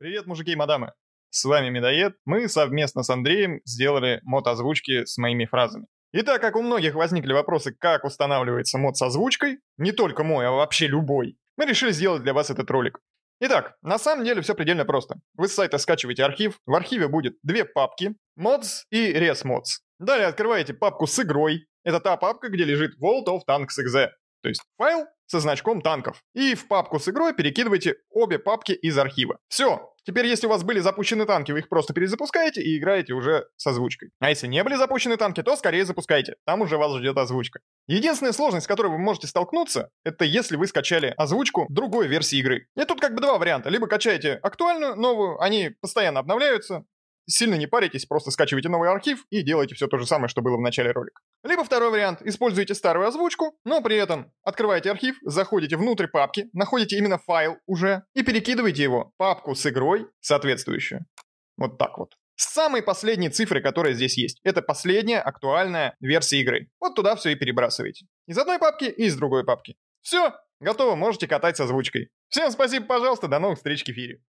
Привет, мужики и мадамы! С вами Медоед. Мы совместно с Андреем сделали мод-озвучки с моими фразами. И так как у многих возникли вопросы, как устанавливается мод с озвучкой, не только мой, а вообще любой, мы решили сделать для вас этот ролик. Итак, на самом деле все предельно просто. Вы с сайта скачиваете архив, в архиве будет две папки, mods и resmods. Далее открываете папку с игрой, это та папка, где лежит World of Tanks .exe. То есть файл со значком танков. И в папку с игрой перекидывайте обе папки из архива. Все. Теперь, если у вас были запущены танки, вы их просто перезапускаете и играете уже с озвучкой. А если не были запущены танки, то скорее запускайте. Там уже вас ждет озвучка. Единственная сложность, с которой вы можете столкнуться, это если вы скачали озвучку другой версии игры. И тут как бы два варианта. Либо качаете актуальную, новую, они постоянно обновляются, Сильно не паритесь, просто скачивайте новый архив и делайте все то же самое, что было в начале ролика. Либо второй вариант, используйте старую озвучку, но при этом открываете архив, заходите внутрь папки, находите именно файл уже и перекидываете его в папку с игрой соответствующую. Вот так вот. Самые последние цифры, которые здесь есть, это последняя актуальная версия игры. Вот туда все и перебрасываете. Из одной папки и из другой папки. Все, готово, можете катать с озвучкой. Всем спасибо, пожалуйста, до новых встреч в эфире.